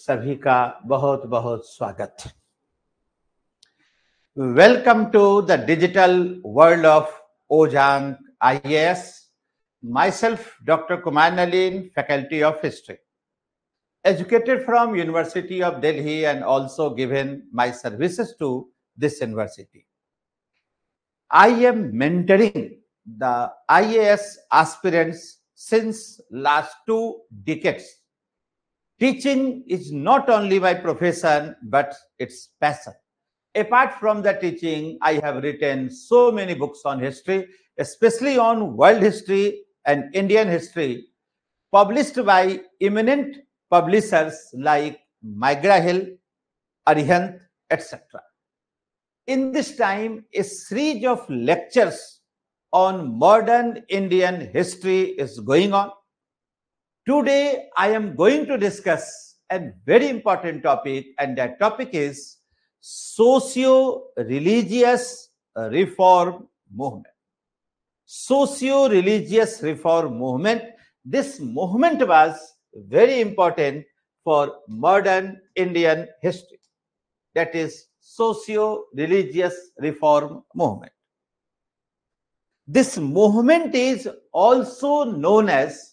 सभी का बहुत बहुत स्वागत welcome to the digital world of Ojaank IAS myself dr kumar nalin faculty of history educated from university of delhi and also given my services to this university i am mentoring the ias aspirants since last two decades Teaching is not only my profession, but its passion. Apart from the teaching, I have written so many books on history, especially on world history and Indian history, published by eminent publishers like Migra Hill, Arihant, etc. In this time, a series of lectures on modern Indian history is going on. Today, I am going to discuss a very important topic, and that topic is socio religious reform movement. Socio religious reform movement. This movement was very important for modern Indian history. That is socio religious reform movement. This movement is also known as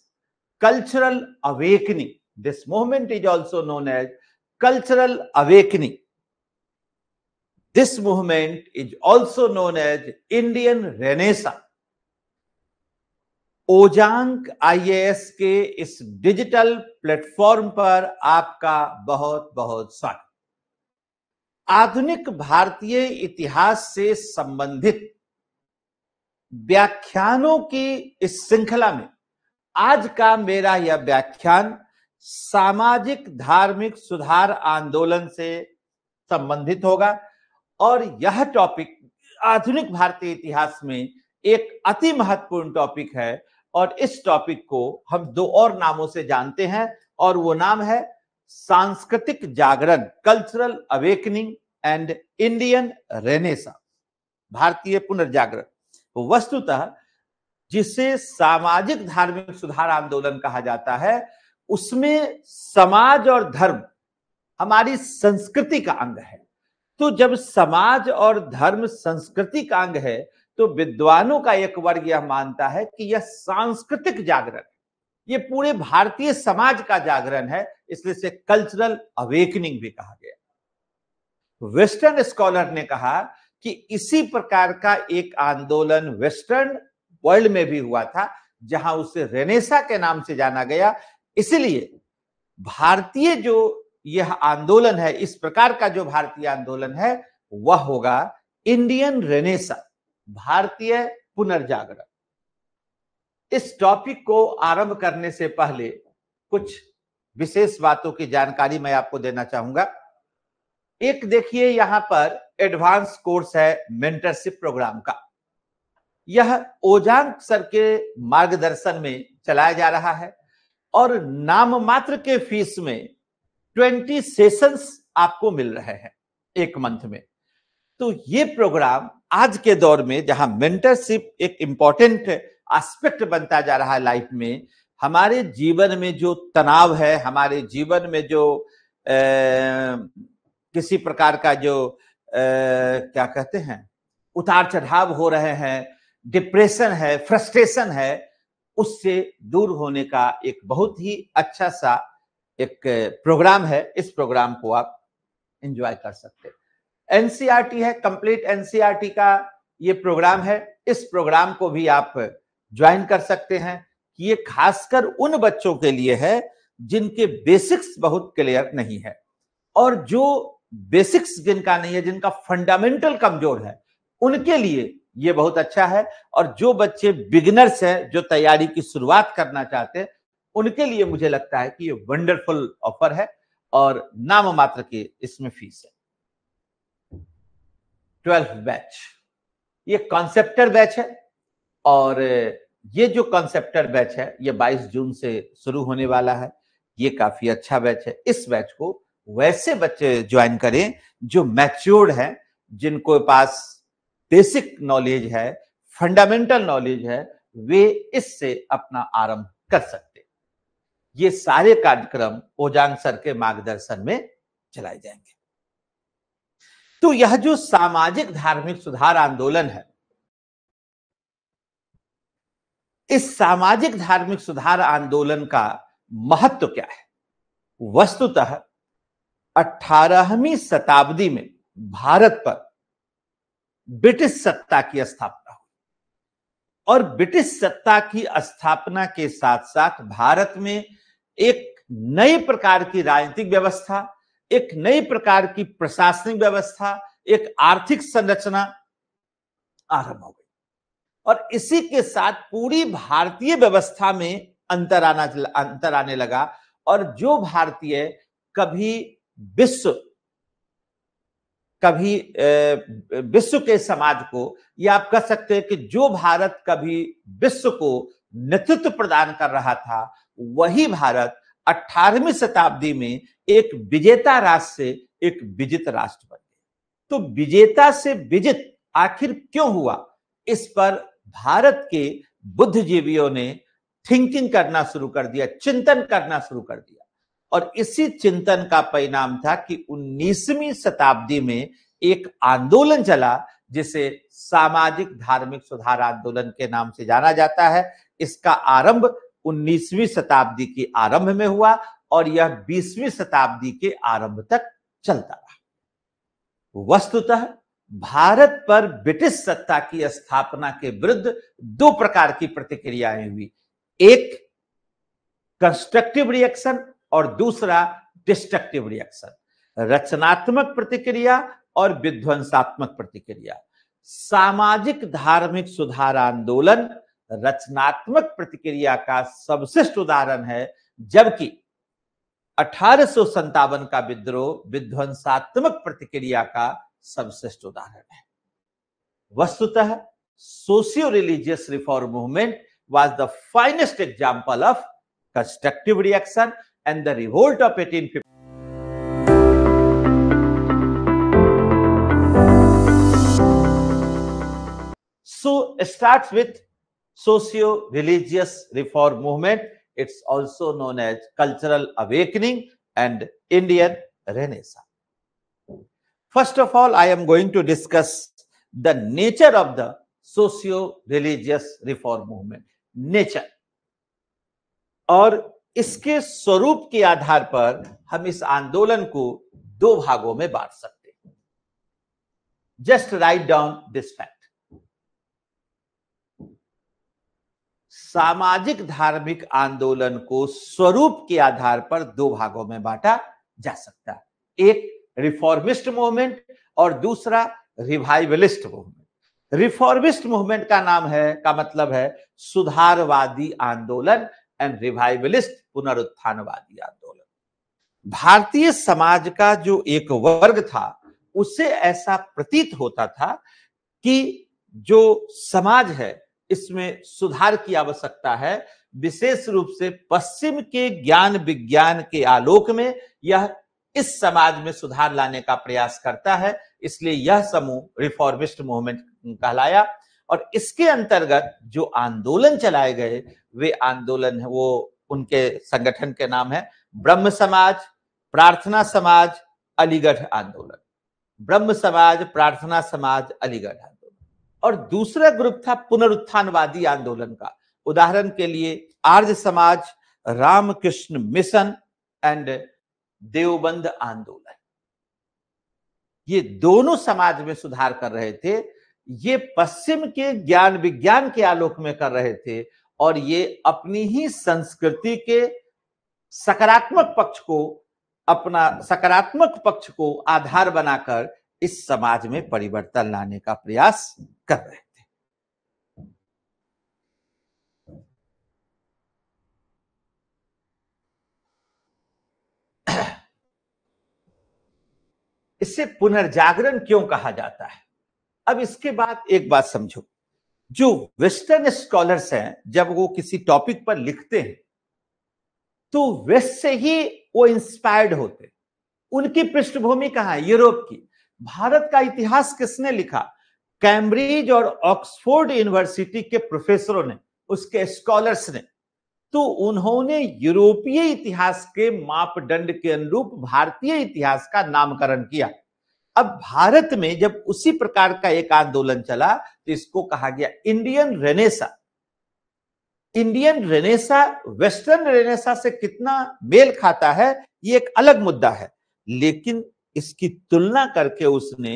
cultural awakening. This movement is also known as cultural awakening. This movement is also known as Indian Renaissance. ojank ias ke is digital platform par aapka bahut bahut swagat आधुनिक भारतीय इतिहास से संबंधित व्याख्यानों की इस श्रृंखला में आज का मेरा यह व्याख्यान सामाजिक धार्मिक सुधार आंदोलन से संबंधित होगा और यह टॉपिक आधुनिक भारतीय इतिहास में एक अति महत्वपूर्ण टॉपिक है और इस टॉपिक को हम दो और नामों से जानते हैं और वो नाम है सांस्कृतिक जागरण cultural awakening and Indian renaissance भारतीय पुनर्जागरण वस्तुतः जिसे सामाजिक धार्मिक सुधार आंदोलन कहा जाता है उसमें समाज और धर्म हमारी संस्कृति का अंग है तो जब समाज और धर्म संस्कृति का अंग है तो विद्वानों का एक वर्ग यह मानता है कि यह सांस्कृतिक जागरण ये पूरे भारतीय समाज का जागरण है इसलिए इसे कल्चरल अवेकनिंग भी कहा गया वेस्टर्न स्कॉलर ने कहा कि इसी प्रकार का एक आंदोलन वेस्टर्न वर्ल्ड में भी हुआ था जहां उसे रेनेसा के नाम से जाना गया इसलिए भारतीय जो यह आंदोलन है इस प्रकार का जो भारतीय आंदोलन है वह होगा इंडियन रेनेसा भारतीय पुनर्जागरण इस टॉपिक को आरंभ करने से पहले कुछ विशेष बातों की जानकारी मैं आपको देना चाहूंगा एक देखिए यहां पर एडवांस कोर्स है मेंटरशिप प्रोग्राम का यह ओजांग सर के मार्गदर्शन में चलाया जा रहा है और नाम मात्र के फीस में ट्वेंटी सेशंस आपको मिल रहे हैं एक मंथ में तो ये प्रोग्राम आज के दौर में जहां मेंटरशिप एक इंपॉर्टेंट एस्पेक्ट बनता जा रहा है लाइफ में हमारे जीवन में जो तनाव है हमारे जीवन में जो ए, किसी प्रकार का जो ए, क्या कहते हैं उतार चढ़ाव हो रहे हैं डिप्रेशन है फ्रस्ट्रेशन है उससे दूर होने का एक बहुत ही अच्छा सा एक प्रोग्राम है इस प्रोग्राम को आप एंजॉय कर सकते हैं है कंप्लीट एनसीआरटी का ये प्रोग्राम है इस प्रोग्राम को भी आप ज्वाइन कर सकते हैं कि ये खासकर उन बच्चों के लिए है जिनके बेसिक्स बहुत क्लियर नहीं है और जो बेसिक्स जिनका नहीं है जिनका फंडामेंटल कमजोर है उनके लिए ये बहुत अच्छा है और जो बच्चे बिगिनर्स हैं जो तैयारी की शुरुआत करना चाहते हैं उनके लिए मुझे लगता है कि ये वंडरफुल ऑफर है और नाम मात्र की इसमें फीस है ट्वेल्थ बैच ये कॉन्सेप्टर बैच है और ये जो कॉन्सेप्टर बैच है ये 22 जून से शुरू होने वाला है ये काफी अच्छा बैच है इस बैच को वैसे बच्चे ज्वाइन करें जो मैच्योर्ड हैं जिनको पास बेसिक नॉलेज है फंडामेंटल नॉलेज है वे इससे अपना आरंभ कर सकते ये सारे कार्यक्रम ओजांग सर के मार्गदर्शन में चलाए जाएंगे तो यह जो सामाजिक धार्मिक सुधार आंदोलन है इस सामाजिक धार्मिक सुधार आंदोलन का महत्व क्या है वस्तुतः 18वीं शताब्दी में भारत पर ब्रिटिश सत्ता की स्थापना हुई और ब्रिटिश सत्ता की स्थापना के साथ साथ भारत में एक नए प्रकार की राजनीतिक व्यवस्था एक नई प्रकार की प्रशासनिक व्यवस्था एक आर्थिक संरचना आरंभ हो गई और इसी के साथ पूरी भारतीय व्यवस्था में अंतर आना अंतर आने लगा और जो भारतीय कभी विश्व कभी विश्व के समाज को या आप कह सकते हैं कि जो भारत कभी विश्व को नेतृत्व प्रदान कर रहा था वही भारत 18वीं शताब्दी में एक विजेता राष्ट्र से एक विजित राष्ट्र बन गया तो विजेता से विजित आखिर क्यों हुआ इस पर भारत के बुद्धिजीवियों ने थिंकिंग करना शुरू कर दिया चिंतन करना शुरू कर दिया और इसी चिंतन का परिणाम था कि 19वीं शताब्दी में एक आंदोलन चला जिसे सामाजिक धार्मिक सुधार आंदोलन के नाम से जाना जाता है इसका आरंभ 19वीं शताब्दी के आरंभ में हुआ और यह 20वीं शताब्दी के आरंभ तक चलता रहा वस्तुतः भारत पर ब्रिटिश सत्ता की स्थापना के विरुद्ध दो प्रकार की प्रतिक्रियाएं हुई एक कंस्ट्रक्टिव रिएक्शन और दूसरा डिस्ट्रक्टिव रिएक्शन रचनात्मक प्रतिक्रिया और विध्वंसात्मक प्रतिक्रिया सामाजिक धार्मिक सुधार आंदोलन रचनात्मक प्रतिक्रिया का सर्वश्रेष्ठ उदाहरण है जबकि अठारह का विद्रोह विध्वंसात्मक प्रतिक्रिया का सर्वश्रेष्ठ उदाहरण है वस्तुतः socio religious reform movement was the finest example of constructive reaction and the revolt of 1850. So it starts with socio-religious reform movement. It's also known as cultural awakening and Indian Renaissance. First of all, I am going to discuss the nature of the socio-religious reform movement. Nature or इसके स्वरूप के आधार पर हम इस आंदोलन को दो भागों में बांट सकते हैं just write down this fact सामाजिक धार्मिक आंदोलन को स्वरूप के आधार पर दो भागों में बांटा जा सकता है एक रिफॉर्मिस्ट मूवमेंट और दूसरा रिवाइवलिस्ट मूवमेंट रिफॉर्मिस्ट मूवमेंट का नाम है का मतलब है सुधारवादी आंदोलन एंड रिवाइवलिस्ट पुनरुत्थानवादी आंदोलन भारतीय समाज का जो एक वर्ग था उसे ऐसा प्रतीत होता था कि जो समाज है इसमें सुधार की आवश्यकता है विशेष रूप से पश्चिम के ज्ञान विज्ञान के आलोक में यह इस समाज में सुधार लाने का प्रयास करता है इसलिए यह समूह रिफॉर्मिस्ट मूवमेंट कहलाया और इसके अंतर्गत जो आंदोलन चलाए गए वे आंदोलन है वो उनके संगठन के नाम है ब्रह्म समाज प्रार्थना समाज अलीगढ़ आंदोलन ब्रह्म समाज प्रार्थना समाज अलीगढ़ आंदोलन और दूसरा ग्रुप था पुनरुत्थानवादी आंदोलन का उदाहरण के लिए आर्य समाज रामकृष्ण मिशन एंड देवबंद आंदोलन ये दोनों समाज में सुधार कर रहे थे ये पश्चिम के ज्ञान विज्ञान के आलोक में कर रहे थे और ये अपनी ही संस्कृति के सकारात्मक पक्ष को अपना सकारात्मक पक्ष को आधार बनाकर इस समाज में परिवर्तन लाने का प्रयास कर रहे थे इससे पुनर्जागरण क्यों कहा जाता है अब इसके बाद एक बात समझो जो वेस्टर्न स्कॉलर्स हैं जब वो किसी टॉपिक पर लिखते हैं तो वेस्ट से ही वो इंस्पायर्ड होते उनकी पृष्ठभूमि कहा है यूरोप की भारत का इतिहास किसने लिखा कैम्ब्रिज और ऑक्सफोर्ड यूनिवर्सिटी के प्रोफेसरों ने उसके स्कॉलर्स ने तो उन्होंने यूरोपीय इतिहास के मापदंड के अनुरूप भारतीय इतिहास का नामकरण किया अब भारत में जब उसी प्रकार का एक आंदोलन चला तो इसको कहा गया Indian renaissance Indian renaissance western renaissance से कितना मेल खाता है ये एक अलग मुद्दा है लेकिन इसकी तुलना करके उसने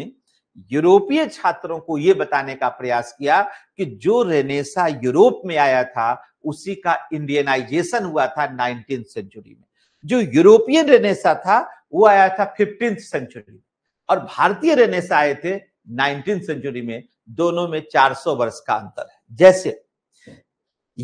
यूरोपीय छात्रों को यह बताने का प्रयास किया कि जो रेनेसा यूरोप में आया था उसी का इंडियनाइजेशन हुआ था नाइनटीन सेंचुरी में जो यूरोपियन रेनेसा था वो आया था फिफ्टींथ सेंचुरी में और भारतीय रहने आए थे नाइनटीन सेंचुरी में दोनों में 400 वर्ष का अंतर है जैसे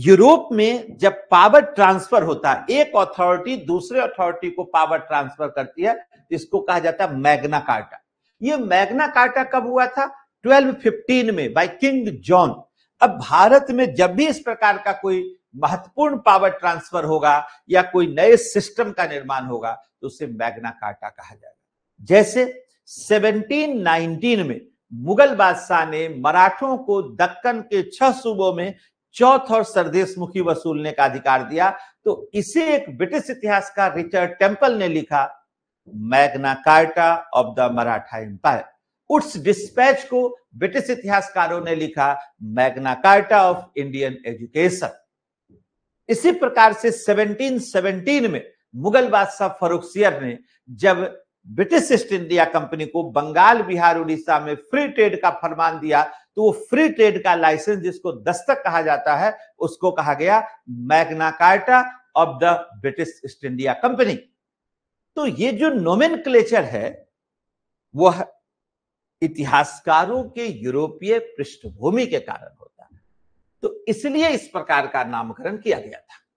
यूरोप में जब पावर ट्रांसफर होता है एक अथॉरिटी दूसरे अथॉरिटी को पावर ट्रांसफर करती है इसको कहा जाता है मैग्ना कार्टा ये मैग्ना कार्टा कब हुआ था 1215 में बाय किंग जॉन अब भारत में जब भी इस प्रकार का कोई महत्वपूर्ण पावर ट्रांसफर होगा या कोई नए सिस्टम का निर्माण होगा तो उसे मैग्ना कार्टा कहा जाएगा जैसे 1719 में मुगल बादशाह ने मराठों को दक्कन के छह सूबों में चौथ और सरदेशमुखी वसूलने का अधिकार दिया तो इसे एक ब्रिटिश इतिहासकार रिचर्ड टेम्पल ने लिखा Magna Carta of the Maratha empire उस डिस्पैच को ब्रिटिश इतिहासकारों ने लिखा Magna Carta of Indian education इसी प्रकार से 1717 में मुगल बादशाह फरुखसियर ने जब ब्रिटिश ईस्ट इंडिया कंपनी को बंगाल बिहार उड़ीसा में फ्री ट्रेड का फरमान दिया तो वो फ्री ट्रेड का लाइसेंस जिसको दस्तक कहा जाता है उसको कहा गया Magna Carta of the British East India Company तो ये जो नोमिन है वह इतिहासकारों के यूरोपीय पृष्ठभूमि के कारण होता है तो इसलिए इस प्रकार का नामकरण किया गया था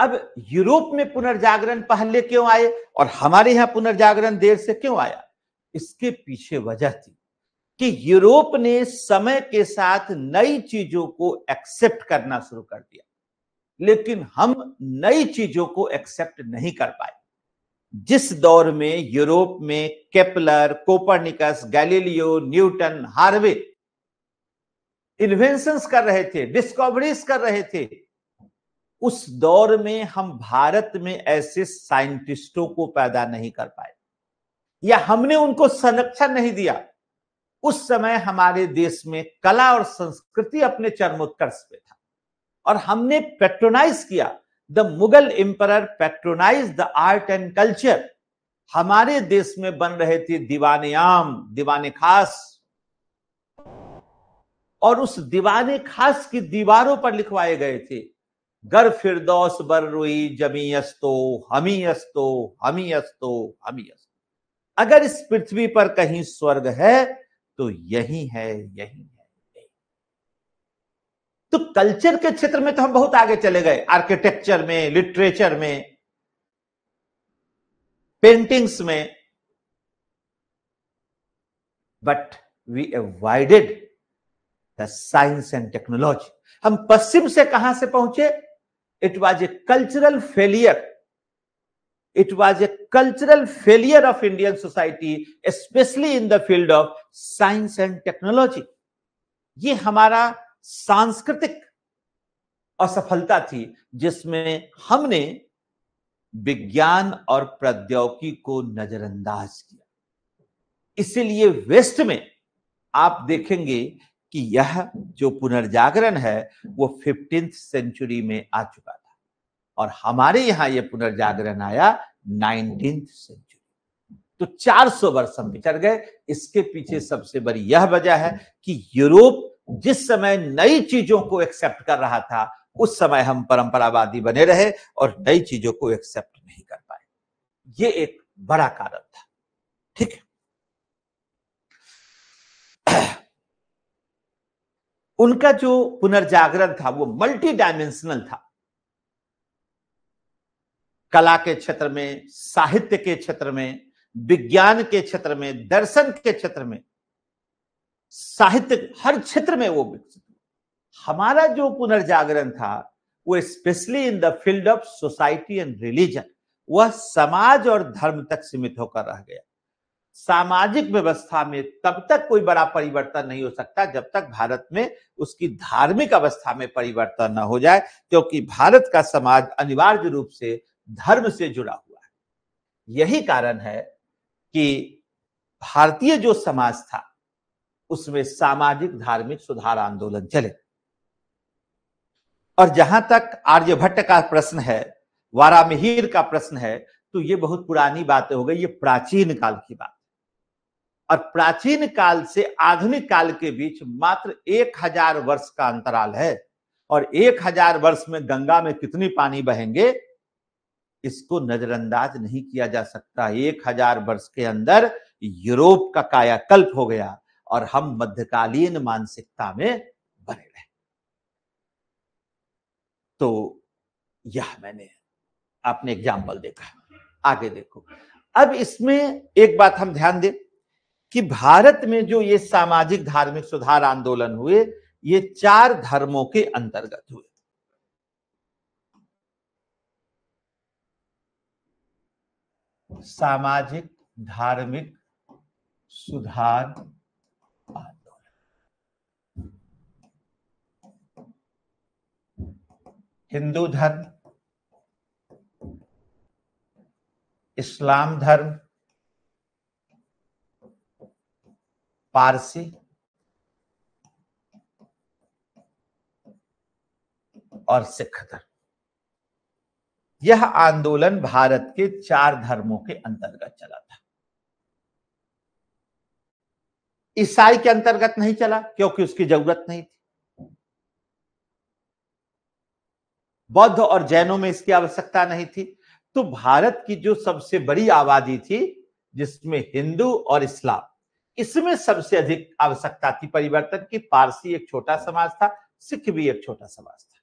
अब यूरोप में पुनर्जागरण पहले क्यों आए और हमारे यहां पुनर्जागरण देर से क्यों आया इसके पीछे वजह थी कि यूरोप ने समय के साथ नई चीजों को एक्सेप्ट करना शुरू कर दिया लेकिन हम नई चीजों को एक्सेप्ट नहीं कर पाए जिस दौर में यूरोप में Kepler Copernicus Galileo Newton Harvey invention कर रहे थे डिस्कवरीज कर रहे थे उस दौर में हम भारत में ऐसे साइंटिस्टों को पैदा नहीं कर पाए या हमने उनको संरक्षण नहीं दिया उस समय हमारे देश में कला और संस्कृति अपने चरमोत्कर्ष पे था और हमने पेट्रोनाइज किया the Mughal emperor patronize the art and culture हमारे देश में बन रहे थे दीवाने आम दीवाने खास और उस दीवाने खास की दीवारों पर लिखवाए गए थे गर फिरदौस बर रुई जमी अस्तो हमी अस्तो हमी अस्तो हमी अस्तो अगर इस पृथ्वी पर कहीं स्वर्ग है तो यही है यही है तो कल्चर के क्षेत्र में तो हम बहुत आगे चले गए आर्किटेक्चर में लिटरेचर में पेंटिंग्स में but we avoided the science and technology हम पश्चिम से कहां से पहुंचे it was a cultural failure it was a cultural failure of Indian society specially in the field of science and technology ये हमारा सांस्कृतिक असफलता थी जिसमें हमने विज्ञान और प्रौद्योगिकी को नजरअंदाज किया इसीलिए वेस्ट में आप देखेंगे कि यह जो पुनर्जागरण है वो फिफ्टींथ सेंचुरी में आ चुका है और हमारे यहां यह पुनर्जागरण आया नाइनटीन सेंचुरी तो 400 वर्ष हम बिछड़ गए इसके पीछे सबसे बड़ी यह वजह है कि यूरोप जिस समय नई चीजों को एक्सेप्ट कर रहा था उस समय हम परंपरावादी बने रहे और नई चीजों को एक्सेप्ट नहीं कर पाए ये एक बड़ा कारण था ठीक है उनका जो पुनर्जागरण था वो मल्टी डायमेंशनल था कला के क्षेत्र में साहित्य के क्षेत्र में विज्ञान के क्षेत्र में दर्शन के क्षेत्र में साहित्य हर क्षेत्र में वो विकसित हमारा जो पुनर्जागरण था वो specially in the field of society and religion वह समाज और धर्म तक सीमित होकर रह गया सामाजिक व्यवस्था में तब तक कोई बड़ा परिवर्तन नहीं हो सकता जब तक भारत में उसकी धार्मिक अवस्था में परिवर्तन न हो जाए क्योंकि भारत का समाज अनिवार्य रूप से धर्म से जुड़ा हुआ है यही कारण है कि भारतीय जो समाज था उसमें सामाजिक धार्मिक सुधार आंदोलन चले और जहां तक आर्यभट्ट का प्रश्न है वारामिहिर का प्रश्न है तो ये बहुत पुरानी बातें हो गई ये प्राचीन काल की बात और प्राचीन काल से आधुनिक काल के बीच मात्र एक हजार वर्ष का अंतराल है और एक हजार वर्ष में गंगा में कितनी पानी बहेंगे इसको नजरअंदाज नहीं किया जा सकता एक हजार वर्ष के अंदर यूरोप का कायाकल्प हो गया और हम मध्यकालीन मानसिकता में बने रहे तो यह मैंने आपने एग्जाम्पल देखा आगे देखो अब इसमें एक बात हम ध्यान दें कि भारत में जो ये सामाजिक धार्मिक सुधार आंदोलन हुए ये चार धर्मों के अंतर्गत हुए सामाजिक धार्मिक सुधार आंदोलन हिंदू धर्म इस्लाम धर्म पारसी और सिख धर्म यह आंदोलन भारत के चार धर्मों के अंतर्गत चला था ईसाई के अंतर्गत नहीं चला क्योंकि उसकी जरूरत नहीं थी बौद्ध और जैनों में इसकी आवश्यकता नहीं थी तो भारत की जो सबसे बड़ी आबादी थी जिसमें हिंदू और इस्लाम इसमें सबसे अधिक आवश्यकता थी परिवर्तन की पारसी एक छोटा समाज था सिख भी एक छोटा समाज था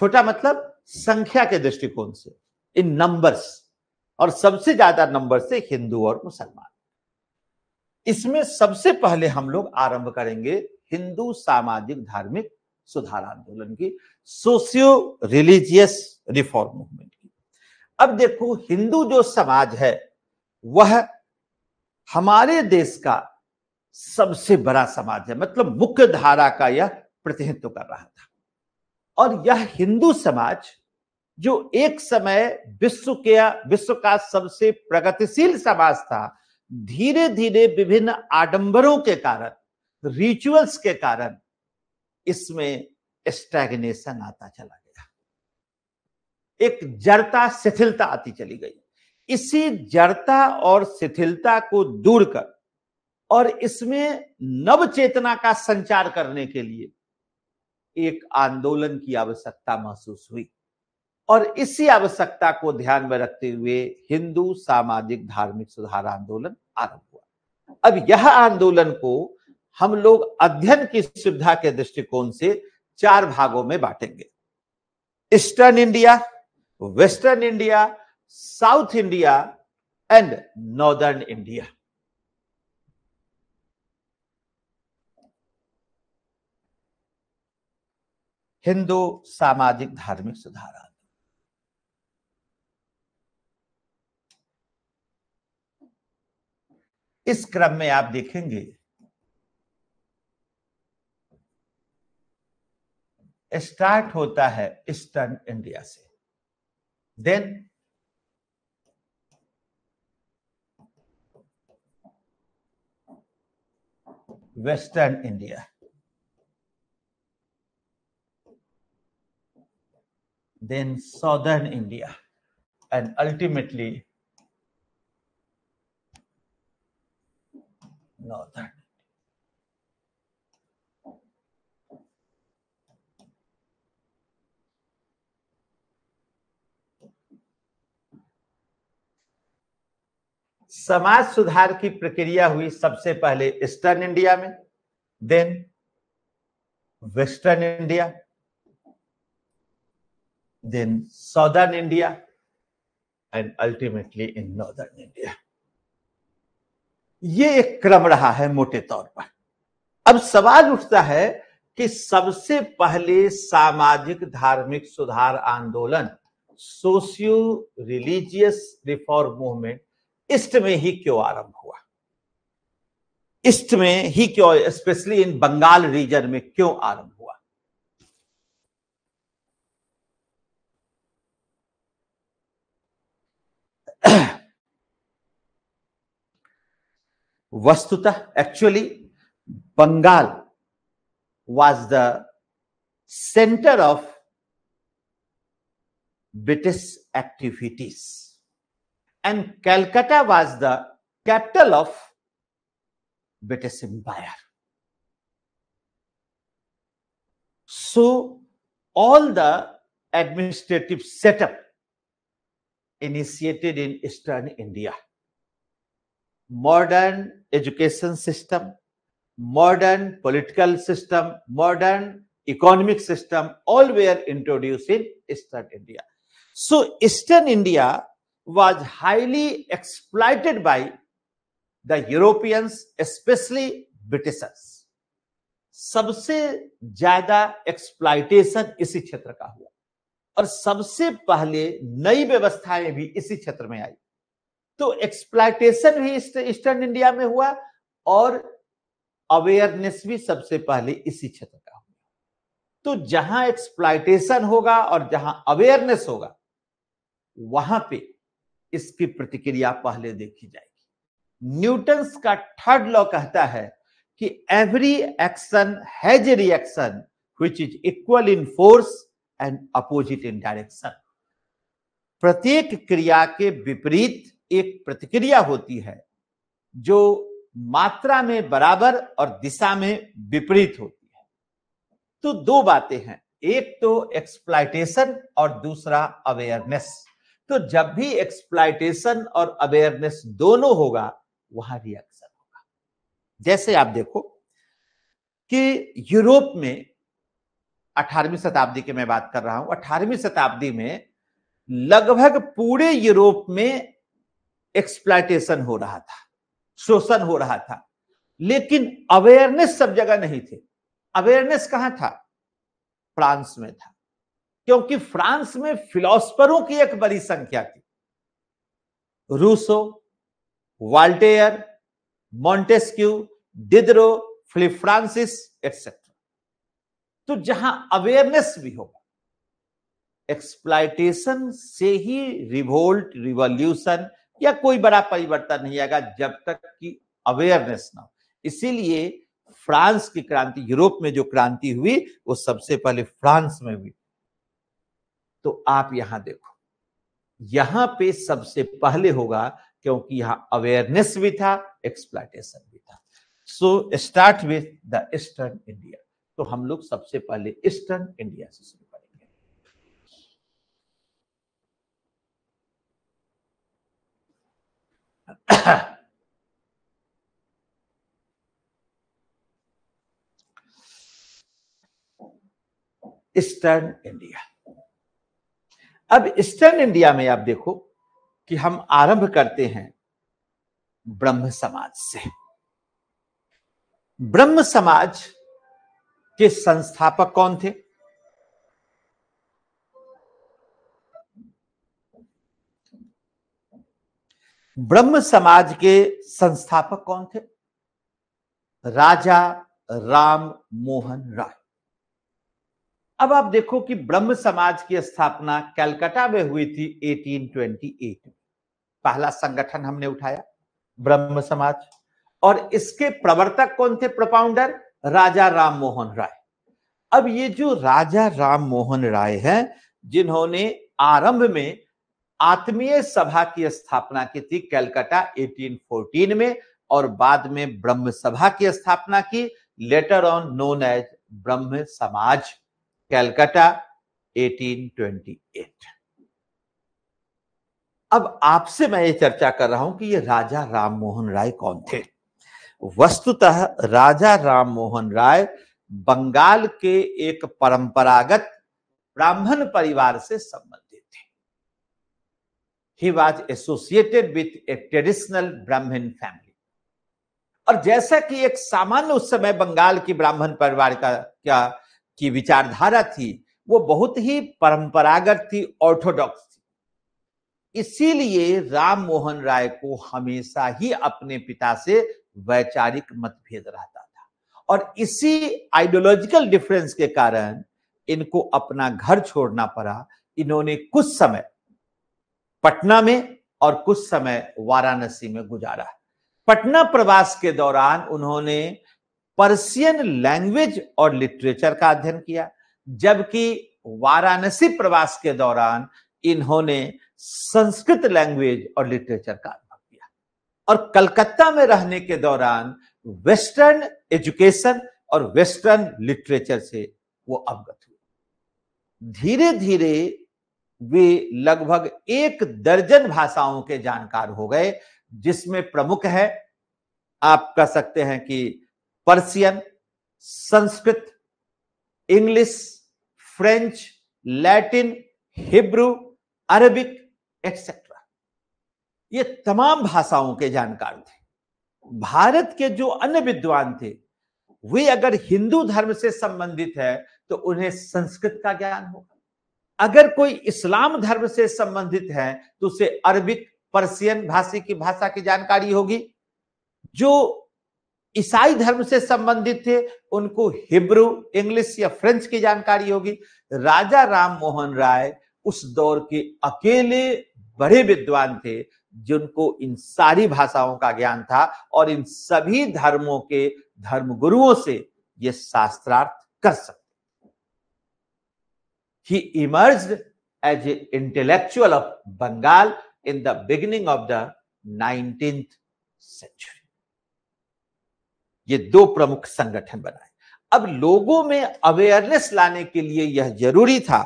छोटा मतलब संख्या के दृष्टिकोण से इन नंबर्स और सबसे ज्यादा नंबर से हिंदू और मुसलमान इसमें सबसे पहले हम लोग आरंभ करेंगे हिंदू सामाजिक धार्मिक सुधार आंदोलन की सोशियो रिलीजियस रिफॉर्म मूवमेंट की अब देखो हिंदू जो समाज है वह हमारे देश का सबसे बड़ा समाज है मतलब मुख्य धारा का यह प्रतिनिधित्व कर रहा था और यह हिंदू समाज जो एक समय विश्व के विश्व का सबसे प्रगतिशील समाज था धीरे धीरे विभिन्न आडंबरों के कारण रिचुअल्स के कारण इसमें स्टैग्नेशन आता चला गया एक जड़ता शिथिलता आती चली गई इसी जड़ता और शिथिलता को दूर कर और इसमें नव चेतना का संचार करने के लिए एक आंदोलन की आवश्यकता महसूस हुई और इसी आवश्यकता को ध्यान में रखते हुए हिंदू सामाजिक धार्मिक सुधार आंदोलन आरंभ हुआ अब यह आंदोलन को हम लोग अध्ययन की सुविधा के दृष्टिकोण से चार भागों में बांटेंगे eastern India western India south India and northern India हिंदू सामाजिक धार्मिक सुधार आदि इस क्रम में आप देखेंगे स्टार्ट होता है ईस्टर्न इंडिया से then western India then southern India, and ultimately northern. समाज सुधार की प्रक्रिया हुई सबसे पहले ईस्टर्न इंडिया में then western India then southern India, and ultimately in northern India ये एक क्रम रहा है मोटे तौर पर अब सवाल उठता है कि सबसे पहले सामाजिक धार्मिक सुधार आंदोलन socio religious reform movement east में ही क्यों आरंभ हुआ ईस्ट में ही क्यों स्पेशली इन बंगाल रीजन में क्यों आरंभ Vastuta, actually, Bengal was the center of British activities. And Calcutta was the capital of British Empire. So all the administrative setup initiated in eastern India. Modern education system, modern political system, modern economic system, all were introduced in eastern India. So eastern India was highly exploited by the Europeans, especially Britishers. सबसे ज्यादा exploitation इसी क्षेत्र का हुआ और सबसे पहले नई व्यवस्थाएं भी इसी क्षेत्र में आई तो एक्सप्लाइटेशन भी ईस्टर्न इंडिया में हुआ और अवेयरनेस भी सबसे पहले इसी क्षेत्र का हुआ तो जहां एक्सप्लाइटेशन होगा और जहां अवेयरनेस होगा वहां पे इसकी प्रतिक्रिया पहले देखी जाएगी न्यूटन्स का थर्ड लॉ कहता है कि every action has reaction which is equal in force and opposite in direction प्रत्येक क्रिया के विपरीत एक प्रतिक्रिया होती है जो मात्रा में बराबर और दिशा में विपरीत होती है तो दो बातें हैं एक तो एक्सप्लाइटेशन और दूसरा अवेयरनेस तो जब भी एक्सप्लाइटेशन और अवेयरनेस दोनों होगा वहां रिएक्शन होगा जैसे आप देखो कि यूरोप में अठारहवीं शताब्दी की मैं बात कर रहा हूं अठारहवीं शताब्दी में लगभग पूरे यूरोप में एक्सप्लाइटेशन हो रहा था शोषण हो रहा था लेकिन अवेयरनेस सब जगह नहीं थी अवेयरनेस कहां था फ्रांस में था क्योंकि फ्रांस में फिलोसफरों की एक बड़ी संख्या थी Rousseau Voltaire Montesquieu Diderot Philip Francis etcetera तो जहां अवेयरनेस भी होगा एक्सप्लाइटेशन से ही रिवोल्ट रिवॉल्यूशन या कोई बड़ा परिवर्तन नहीं आएगा जब तक कि अवेयरनेस ना हो इसीलिए फ्रांस की क्रांति यूरोप में जो क्रांति हुई वो सबसे पहले फ्रांस में हुई तो आप यहां देखो यहां पे सबसे पहले होगा क्योंकि यहां अवेयरनेस भी था एक्सप्लाइटेशन भी था so start with the eastern India तो हम लोग सबसे पहले ईस्टर्न इंडिया से शुरू करेंगे ईस्टर्न इंडिया अब ईस्टर्न इंडिया में आप देखो कि हम आरंभ करते हैं ब्रह्म समाज से ब्रह्म समाज के संस्थापक कौन थे ब्रह्म समाज के संस्थापक कौन थे राजा राम मोहन राय अब आप देखो कि ब्रह्म समाज की स्थापना कैलकाटा में हुई थी 1828 में पहला संगठन हमने उठाया ब्रह्म समाज और इसके प्रवर्तक कौन थे प्रोपाउंडर राजा राम मोहन राय अब ये जो राजा राम मोहन राय है जिन्होंने आरंभ में आत्मीय सभा की स्थापना की थी कैलकाटा 1814 में और बाद में ब्रह्म सभा की स्थापना की लेटर ऑन नोन एज ब्रह्म समाज कैलकाटा 1828 अब आपसे मैं ये चर्चा कर रहा हूं कि ये राजा राम मोहन राय कौन थे वस्तुतः राजा राम मोहन राय बंगाल के एक परंपरागत ब्राह्मण परिवार से संबंधित थे he was associated with a traditional Brahmin family और जैसा कि एक सामान्य उस समय बंगाल की ब्राह्मण परिवार का क्या की विचारधारा थी वो बहुत ही परंपरागत थी ऑर्थोडॉक्स थी इसीलिए राम मोहन राय को हमेशा ही अपने पिता से वैचारिक मतभेद रहता था और इसी आइडियोलॉजिकल डिफरेंस के कारण इनको अपना घर छोड़ना पड़ा इन्होंने कुछ समय पटना में और कुछ समय वाराणसी में गुजारा पटना प्रवास के दौरान उन्होंने पर्सियन लैंग्वेज और लिटरेचर का अध्ययन किया जबकि वाराणसी प्रवास के दौरान इन्होंने संस्कृत लैंग्वेज और लिटरेचर का और कलकत्ता में रहने के दौरान वेस्टर्न एजुकेशन और वेस्टर्न लिटरेचर से वो अवगत हुए धीरे धीरे वे लगभग एक दर्जन भाषाओं के जानकार हो गए जिसमें प्रमुख है आप कह सकते हैं कि Persian Sanskrit English French Latin Hebrew Arabic etcetera ये तमाम भाषाओं के जानकार थे भारत के जो अन्य विद्वान थे वे अगर हिंदू धर्म से संबंधित है तो उन्हें संस्कृत का ज्ञान होगा अगर कोई इस्लाम धर्म से संबंधित है तो उसे अरबिक पर्सियन भाषी की भाषा की जानकारी होगी जो ईसाई धर्म से संबंधित थे उनको हिब्रू इंग्लिश या फ्रेंच की जानकारी होगी राजा राम मोहन राय उस दौर के अकेले बड़े विद्वान थे जिनको इन सारी भाषाओं का ज्ञान था और इन सभी धर्मों के धर्म गुरुओं से ये शास्त्रार्थ कर सकते he emerge as a intellectual of Bengal in the beginning of the nineteen century ये दो प्रमुख संगठन बनाए अब लोगों में अवेयरनेस लाने के लिए यह जरूरी था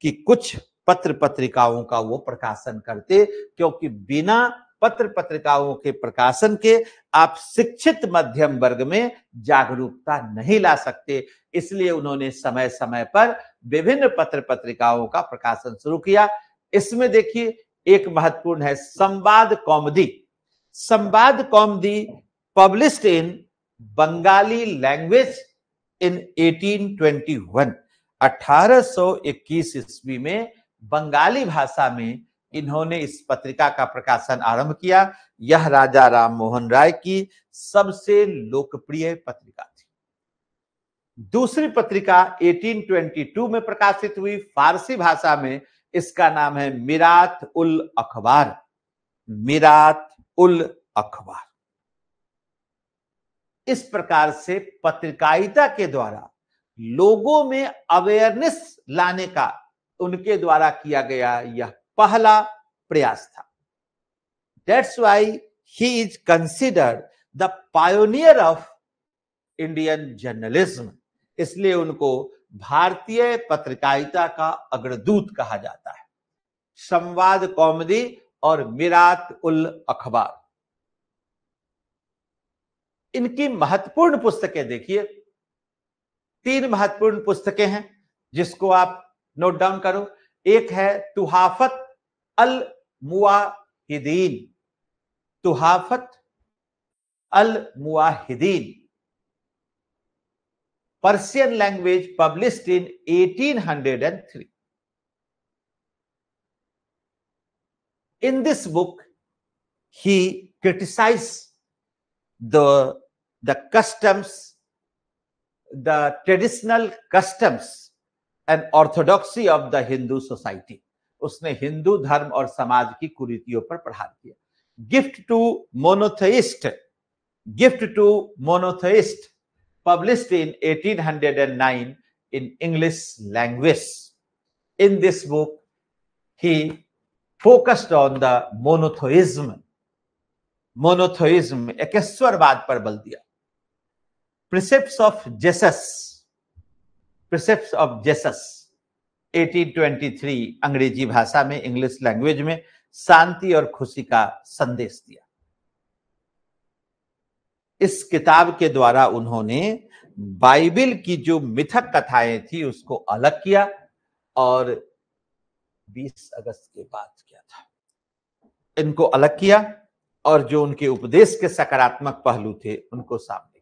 कि कुछ पत्र पत्रिकाओं का वो प्रकाशन करते क्योंकि बिना पत्र पत्रिकाओं के प्रकाशन के आप शिक्षित मध्यम वर्ग में जागरूकता नहीं ला सकते इसलिए उन्होंने समय समय पर विभिन्न पत्र पत्रिकाओं का प्रकाशन शुरू किया इसमें देखिए एक महत्वपूर्ण है Sambad Kaumudi Sambad Kaumudi published in Bengali language in 1821 1821 ईस्वी में बंगाली भाषा में इन्होंने इस पत्रिका का प्रकाशन आरंभ किया यह राजा राम मोहन राय की सबसे लोकप्रिय पत्रिका थी दूसरी पत्रिका 1822 में प्रकाशित हुई फारसी भाषा में इसका नाम है मिरात उल अखबार मिरात उल अखबार इस प्रकार से पत्रकारिता के द्वारा लोगों में अवेयरनेस लाने का तो उनके द्वारा किया गया यह पहला प्रयास था that's why he is considered the pioneer of Indian journalism इसलिए उनको भारतीय पत्रकारिता का अग्रदूत कहा जाता है संवाद कॉमेडी और मिरात उल अखबार इनकी महत्वपूर्ण पुस्तकें देखिए तीन महत्वपूर्ण पुस्तकें हैं जिसको आप नोट डाउन करो एक है Tuhfat al Muwahhidin Tuhfat al Muwahhidin Persian language publish in 1803 in this book he criticize the the customs the traditional customs and orthodoxy of the Hindu society उसने हिंदू धर्म और समाज की कुरीतियों पर प्रहार किया gift to monotheist gift to monotheist published in 1809 in English language in this book he focused on the monotheism monotheism एकेश्वरवाद पर बल दिया precept of Jesus precept of Jesus 1823 अंग्रेजी भाषा में इंग्लिश लैंग्वेज में शांति और खुशी का संदेश दिया इस किताब के द्वारा उन्होंने बाइबिल की जो मिथक कथाएं थी उसको अलग किया और 20 अगस्त के बाद क्या था इनको अलग किया और जो उनके उपदेश के सकारात्मक पहलू थे उनको सामने